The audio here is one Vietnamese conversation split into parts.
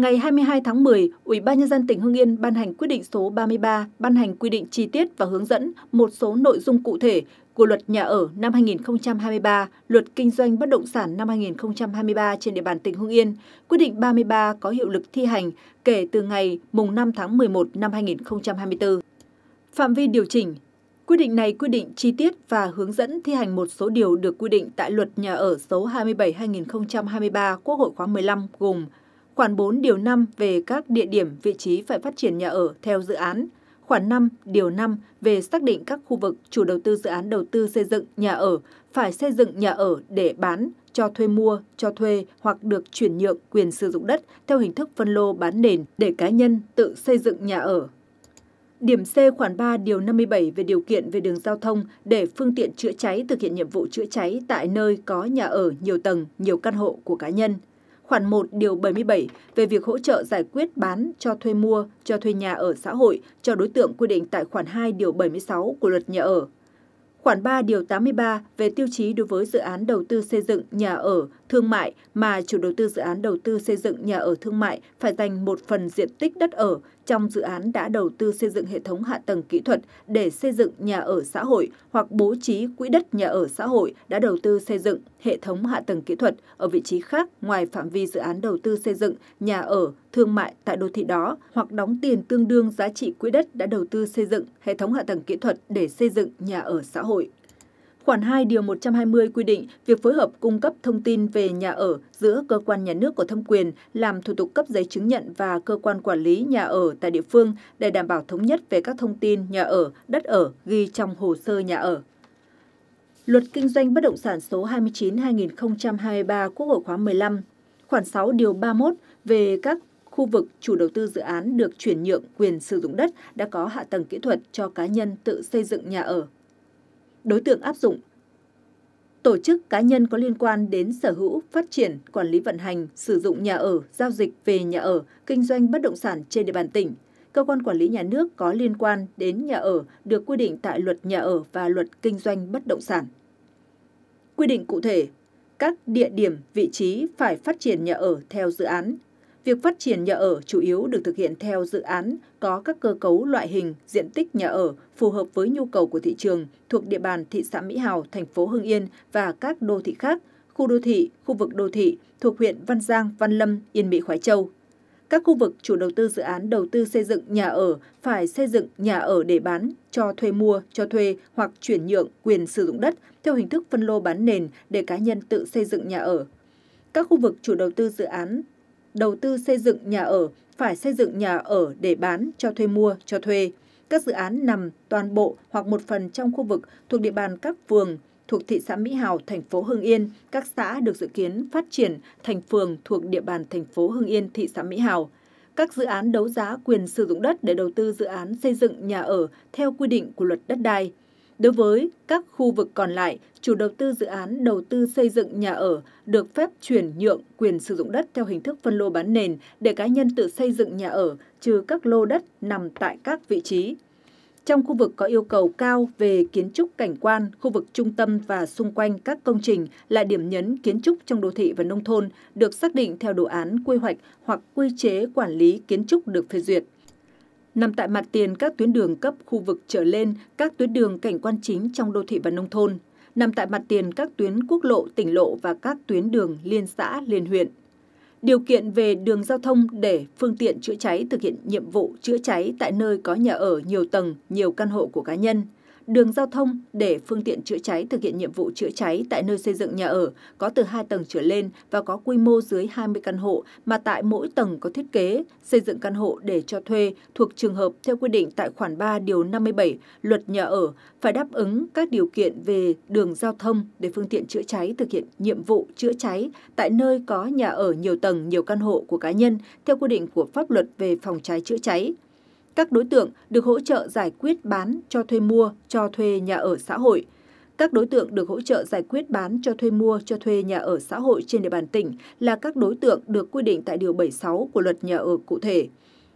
Ngày 22 tháng 10, Ủy ban nhân dân tỉnh Hưng Yên ban hành quyết định số 33 ban hành quy định chi tiết và hướng dẫn một số nội dung cụ thể của Luật Nhà ở năm 2023, Luật Kinh doanh bất động sản năm 2023 trên địa bàn tỉnh Hưng Yên. Quyết định 33 có hiệu lực thi hành kể từ ngày mùng 5 tháng 11 năm 2024. Phạm vi điều chỉnh Quyết định này quy định chi tiết và hướng dẫn thi hành một số điều được quy định tại Luật Nhà ở số 27-2023 Quốc hội khóa 15 gồm khoản 4 điều 5 về các địa điểm, vị trí phải phát triển nhà ở theo dự án, khoản 5 điều 5 về xác định các khu vực chủ đầu tư dự án đầu tư xây dựng nhà ở phải xây dựng nhà ở để bán, cho thuê mua, cho thuê hoặc được chuyển nhượng quyền sử dụng đất theo hình thức phân lô bán nền để cá nhân tự xây dựng nhà ở. Điểm C khoản 3 điều 57 về điều kiện về đường giao thông để phương tiện chữa cháy thực hiện nhiệm vụ chữa cháy tại nơi có nhà ở nhiều tầng, nhiều căn hộ của cá nhân khoản 1 điều 77 về việc hỗ trợ giải quyết bán cho thuê mua cho thuê nhà ở xã hội cho đối tượng quy định tại khoản 2 điều 76 của luật nhà ở. Khoản 3 điều 83 về tiêu chí đối với dự án đầu tư xây dựng nhà ở thương mại mà chủ đầu tư dự án đầu tư xây dựng nhà ở thương mại phải dành một phần diện tích đất ở trong dự án đã đầu tư xây dựng hệ thống hạ tầng kỹ thuật để xây dựng nhà ở xã hội hoặc bố trí quỹ đất nhà ở xã hội đã đầu tư xây dựng hệ thống hạ tầng kỹ thuật ở vị trí khác ngoài phạm vi dự án đầu tư xây dựng nhà ở thương mại tại đô thị đó hoặc đóng tiền tương đương giá trị quỹ đất đã đầu tư xây dựng hệ thống hạ tầng kỹ thuật để xây dựng nhà ở xã hội. Khoản 2 điều 120 quy định việc phối hợp cung cấp thông tin về nhà ở giữa cơ quan nhà nước có thẩm quyền làm thủ tục cấp giấy chứng nhận và cơ quan quản lý nhà ở tại địa phương để đảm bảo thống nhất về các thông tin nhà ở, đất ở ghi trong hồ sơ nhà ở. Luật Kinh doanh Bất động sản số 29-2023 Quốc hội khóa 15, khoản 6 điều 31 về các khu vực chủ đầu tư dự án được chuyển nhượng quyền sử dụng đất đã có hạ tầng kỹ thuật cho cá nhân tự xây dựng nhà ở đối tượng áp dụng tổ chức cá nhân có liên quan đến sở hữu, phát triển, quản lý vận hành, sử dụng nhà ở, giao dịch về nhà ở, kinh doanh bất động sản trên địa bàn tỉnh. Cơ quan quản lý nhà nước có liên quan đến nhà ở được quy định tại luật nhà ở và luật kinh doanh bất động sản. Quy định cụ thể, các địa điểm, vị trí phải phát triển nhà ở theo dự án, Việc phát triển nhà ở chủ yếu được thực hiện theo dự án có các cơ cấu loại hình, diện tích nhà ở phù hợp với nhu cầu của thị trường thuộc địa bàn thị xã Mỹ Hào, thành phố Hưng Yên và các đô thị khác, khu đô thị, khu vực đô thị thuộc huyện Văn Giang, Văn Lâm, Yên Mỹ, khói Châu. Các khu vực chủ đầu tư dự án đầu tư xây dựng nhà ở phải xây dựng nhà ở để bán, cho thuê mua, cho thuê hoặc chuyển nhượng quyền sử dụng đất theo hình thức phân lô bán nền để cá nhân tự xây dựng nhà ở. Các khu vực chủ đầu tư dự án đầu tư xây dựng nhà ở phải xây dựng nhà ở để bán, cho thuê mua, cho thuê. Các dự án nằm toàn bộ hoặc một phần trong khu vực thuộc địa bàn các phường thuộc thị xã Mỹ Hào, thành phố Hưng Yên, các xã được dự kiến phát triển thành phường thuộc địa bàn thành phố Hưng Yên, thị xã Mỹ Hào. Các dự án đấu giá quyền sử dụng đất để đầu tư dự án xây dựng nhà ở theo quy định của luật đất đai. Đối với các khu vực còn lại, chủ đầu tư dự án đầu tư xây dựng nhà ở được phép chuyển nhượng quyền sử dụng đất theo hình thức phân lô bán nền để cá nhân tự xây dựng nhà ở, trừ các lô đất nằm tại các vị trí. Trong khu vực có yêu cầu cao về kiến trúc cảnh quan, khu vực trung tâm và xung quanh các công trình là điểm nhấn kiến trúc trong đô thị và nông thôn được xác định theo đồ án quy hoạch hoặc quy chế quản lý kiến trúc được phê duyệt nằm tại mặt tiền các tuyến đường cấp khu vực trở lên các tuyến đường cảnh quan chính trong đô thị và nông thôn, nằm tại mặt tiền các tuyến quốc lộ, tỉnh lộ và các tuyến đường liên xã, liên huyện. Điều kiện về đường giao thông để phương tiện chữa cháy thực hiện nhiệm vụ chữa cháy tại nơi có nhà ở nhiều tầng, nhiều căn hộ của cá nhân – đường giao thông để phương tiện chữa cháy thực hiện nhiệm vụ chữa cháy tại nơi xây dựng nhà ở có từ 2 tầng trở lên và có quy mô dưới 20 căn hộ mà tại mỗi tầng có thiết kế, xây dựng căn hộ để cho thuê thuộc trường hợp theo quy định tại khoản 3 điều 57 Luật nhà ở phải đáp ứng các điều kiện về đường giao thông để phương tiện chữa cháy thực hiện nhiệm vụ chữa cháy tại nơi có nhà ở nhiều tầng, nhiều căn hộ của cá nhân theo quy định của pháp luật về phòng cháy chữa cháy các đối tượng được hỗ trợ giải quyết bán cho thuê mua cho thuê nhà ở xã hội. Các đối tượng được hỗ trợ giải quyết bán cho thuê mua cho thuê nhà ở xã hội trên địa bàn tỉnh là các đối tượng được quy định tại Điều 76 của Luật Nhà ở cụ thể.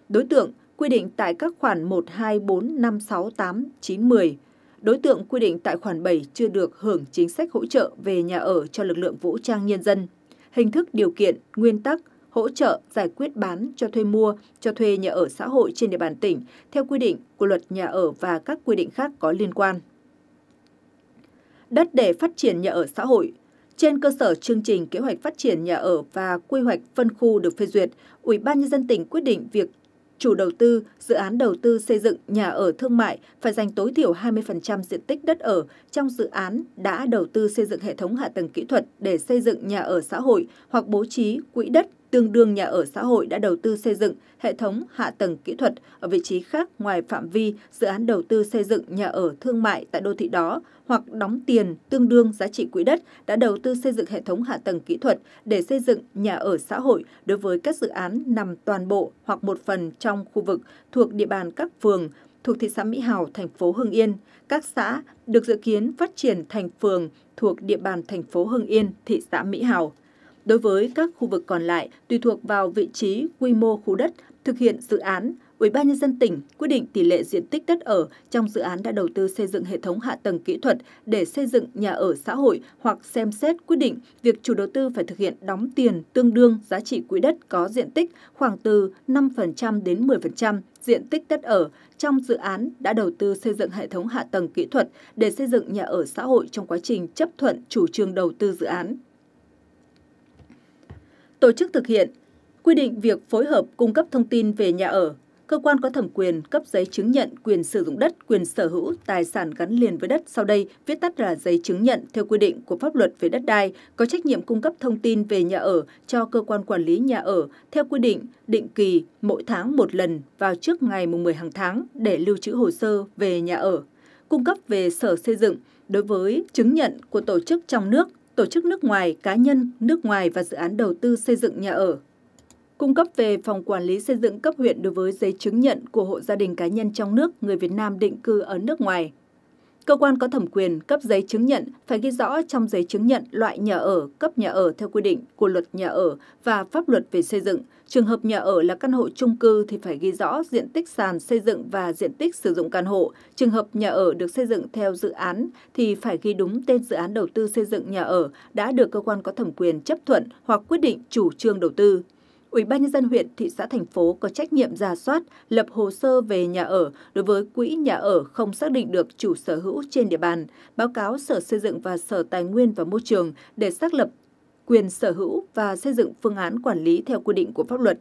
Đối tượng quy định tại các khoản 1, 2, 4, 5, 6, 8, 9, 10. Đối tượng quy định tại khoản 7 chưa được hưởng chính sách hỗ trợ về nhà ở cho lực lượng vũ trang nhân dân. Hình thức điều kiện, nguyên tắc, hỗ trợ giải quyết bán cho thuê mua, cho thuê nhà ở xã hội trên địa bàn tỉnh theo quy định của luật nhà ở và các quy định khác có liên quan. Đất để phát triển nhà ở xã hội trên cơ sở chương trình kế hoạch phát triển nhà ở và quy hoạch phân khu được phê duyệt, Ủy ban nhân dân tỉnh quyết định việc chủ đầu tư dự án đầu tư xây dựng nhà ở thương mại phải dành tối thiểu 20% diện tích đất ở trong dự án đã đầu tư xây dựng hệ thống hạ tầng kỹ thuật để xây dựng nhà ở xã hội hoặc bố trí quỹ đất tương đương nhà ở xã hội đã đầu tư xây dựng hệ thống hạ tầng kỹ thuật ở vị trí khác ngoài phạm vi dự án đầu tư xây dựng nhà ở thương mại tại đô thị đó hoặc đóng tiền tương đương giá trị quỹ đất đã đầu tư xây dựng hệ thống hạ tầng kỹ thuật để xây dựng nhà ở xã hội đối với các dự án nằm toàn bộ hoặc một phần trong khu vực thuộc địa bàn các phường thuộc thị xã Mỹ Hào, thành phố Hưng Yên. Các xã được dự kiến phát triển thành phường thuộc địa bàn thành phố Hưng Yên, thị xã Mỹ Hào. Đối với các khu vực còn lại, tùy thuộc vào vị trí, quy mô khu đất, thực hiện dự án, Ủy ban nhân dân tỉnh quyết định tỷ lệ diện tích đất ở trong dự án đã đầu tư xây dựng hệ thống hạ tầng kỹ thuật để xây dựng nhà ở xã hội hoặc xem xét quyết định việc chủ đầu tư phải thực hiện đóng tiền tương đương giá trị quỹ đất có diện tích khoảng từ 5% đến 10% diện tích đất ở trong dự án đã đầu tư xây dựng hệ thống hạ tầng kỹ thuật để xây dựng nhà ở xã hội trong quá trình chấp thuận chủ trương đầu tư dự án tổ chức thực hiện, quy định việc phối hợp cung cấp thông tin về nhà ở, cơ quan có thẩm quyền cấp giấy chứng nhận quyền sử dụng đất, quyền sở hữu, tài sản gắn liền với đất sau đây, viết tắt là giấy chứng nhận theo quy định của pháp luật về đất đai, có trách nhiệm cung cấp thông tin về nhà ở cho cơ quan quản lý nhà ở theo quy định định kỳ mỗi tháng một lần vào trước ngày mùng 10 hàng tháng để lưu trữ hồ sơ về nhà ở, cung cấp về sở xây dựng đối với chứng nhận của tổ chức trong nước tổ chức nước ngoài, cá nhân, nước ngoài và dự án đầu tư xây dựng nhà ở. Cung cấp về phòng quản lý xây dựng cấp huyện đối với giấy chứng nhận của hộ gia đình cá nhân trong nước người Việt Nam định cư ở nước ngoài. Cơ quan có thẩm quyền cấp giấy chứng nhận phải ghi rõ trong giấy chứng nhận loại nhà ở, cấp nhà ở theo quy định của luật nhà ở và pháp luật về xây dựng. Trường hợp nhà ở là căn hộ chung cư thì phải ghi rõ diện tích sàn xây dựng và diện tích sử dụng căn hộ. Trường hợp nhà ở được xây dựng theo dự án thì phải ghi đúng tên dự án đầu tư xây dựng nhà ở đã được cơ quan có thẩm quyền chấp thuận hoặc quyết định chủ trương đầu tư. Ủy ban nhân dân huyện, thị xã thành phố có trách nhiệm ra soát, lập hồ sơ về nhà ở đối với quỹ nhà ở không xác định được chủ sở hữu trên địa bàn, báo cáo Sở Xây dựng và Sở Tài nguyên và Môi trường để xác lập quyền sở hữu và xây dựng phương án quản lý theo quy định của pháp luật.